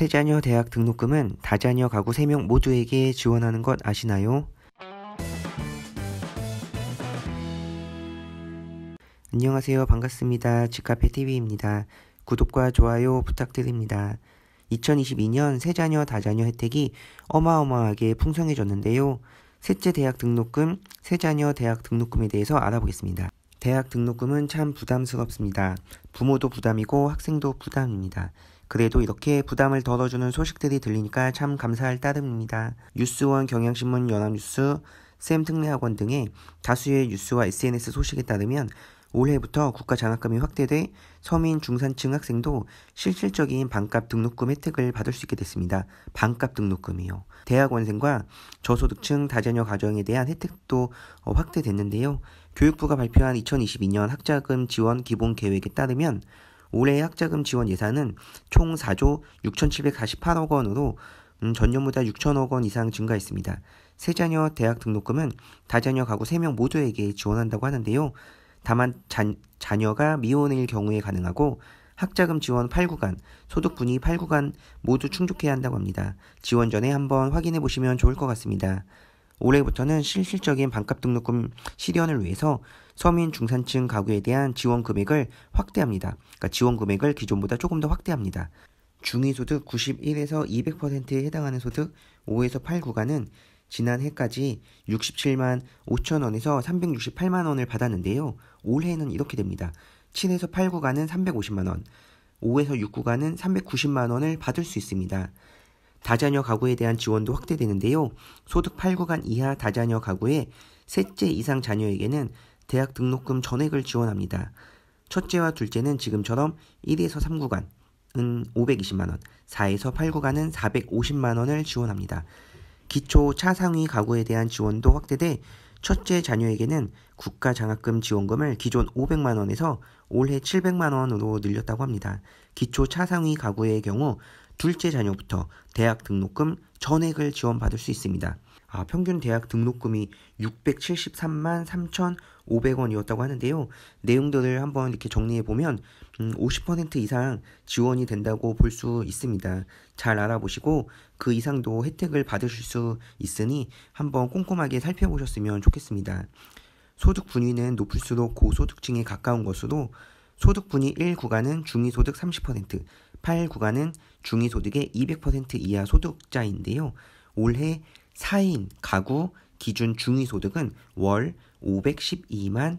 세자녀 대학 등록금은 다자녀 가구 3명 모두에게 지원하는 것 아시나요? 안녕하세요. 반갑습니다. 직카페TV입니다. 구독과 좋아요 부탁드립니다. 2022년 세자녀 다자녀 혜택이 어마어마하게 풍성해졌는데요. 셋째 대학 등록금, 세자녀 대학 등록금에 대해서 알아보겠습니다. 대학 등록금은 참 부담스럽습니다. 부모도 부담이고 학생도 부담입니다. 그래도 이렇게 부담을 덜어주는 소식들이 들리니까 참 감사할 따름입니다. 뉴스원 경향신문 연합뉴스 샘특례학원 등의 다수의 뉴스와 SNS 소식에 따르면 올해부터 국가 장학금이 확대돼 서민 중산층 학생도 실질적인 반값 등록금 혜택을 받을 수 있게 됐습니다. 반값 등록금이요. 대학원생과 저소득층 다자녀 가정에 대한 혜택도 어, 확대됐는데요. 교육부가 발표한 2022년 학자금 지원 기본 계획에 따르면 올해 학자금 지원 예산은 총 4조 6,748억 원으로 음, 전년보다 6천억 원 이상 증가했습니다. 세자녀 대학 등록금은 다자녀 가구 3명 모두에게 지원한다고 하는데요. 다만 자, 자녀가 미혼일 경우에 가능하고 학자금 지원 8구간, 소득 분위 8구간 모두 충족해야 한다고 합니다. 지원 전에 한번 확인해 보시면 좋을 것 같습니다. 올해부터는 실질적인 반값 등록금 실현을 위해서 서민 중산층 가구에 대한 지원 금액을 확대합니다. 그러니까 지원 금액을 기존보다 조금 더 확대합니다. 중위소득 91에서 200%에 해당하는 소득 5에서 8 구간은 지난해까지 67만 5천 원에서 368만 원을 받았는데요. 올해는 이렇게 됩니다. 7에서 8 구간은 350만 원, 5에서 6 구간은 390만 원을 받을 수 있습니다. 다자녀 가구에 대한 지원도 확대되는데요. 소득 8구간 이하 다자녀 가구의 셋째 이상 자녀에게는 대학 등록금 전액을 지원합니다. 첫째와 둘째는 지금처럼 1에서 3구간은 520만원, 4에서 8구간은 450만원을 지원합니다. 기초 차상위 가구에 대한 지원도 확대돼 첫째 자녀에게는 국가 장학금 지원금을 기존 500만 원에서 올해 700만 원으로 늘렸다고 합니다. 기초 차상위 가구의 경우 둘째 자녀부터 대학 등록금 전액을 지원받을 수 있습니다. 아, 평균 대학 등록금이 673만 3,500원이었다고 하는데요. 내용들을 한번 이렇게 정리해 보면 음, 50% 이상 지원이 된다고 볼 수 있습니다. 잘 알아보시고 그 이상도 혜택을 받으실 수 있으니 한번 꼼꼼하게 살펴보셨으면 좋겠습니다. 소득 분위는 높을수록 고소득층에 가까운 것으로 소득 분위 1 구간은 중위소득 30%, 8 구간은 중위소득의 200% 이하 소득자인데요. 올해 4인 가구 기준 중위소득은 월 512만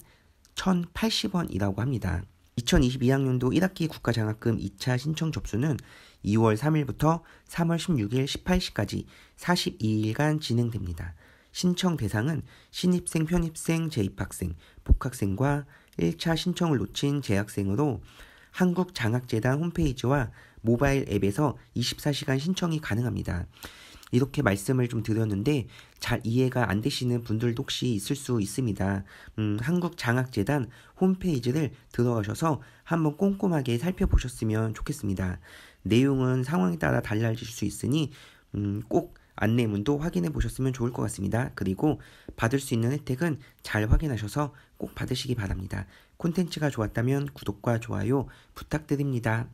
1,080원이라고 합니다. 2022학년도 1학기 국가장학금 2차 신청 접수는 2월 3일부터 3월 16일 18시까지 42일간 진행됩니다. 신청 대상은 신입생, 편입생, 재입학생, 복학생과 1차 신청을 놓친 재학생으로 한국장학재단 홈페이지와 모바일 앱에서 24시간 신청이 가능합니다. 이렇게 말씀을 좀 드렸는데 잘 이해가 안 되시는 분들도 혹시 있을 수 있습니다. 음, 한국장학재단 홈페이지를 들어가셔서 한번 꼼꼼하게 살펴보셨으면 좋겠습니다. 내용은 상황에 따라 달라질 수 있으니 음, 꼭 안내문도 확인해 보셨으면 좋을 것 같습니다. 그리고 받을 수 있는 혜택은 잘 확인하셔서 꼭 받으시기 바랍니다. 콘텐츠가 좋았다면 구독과 좋아요 부탁드립니다.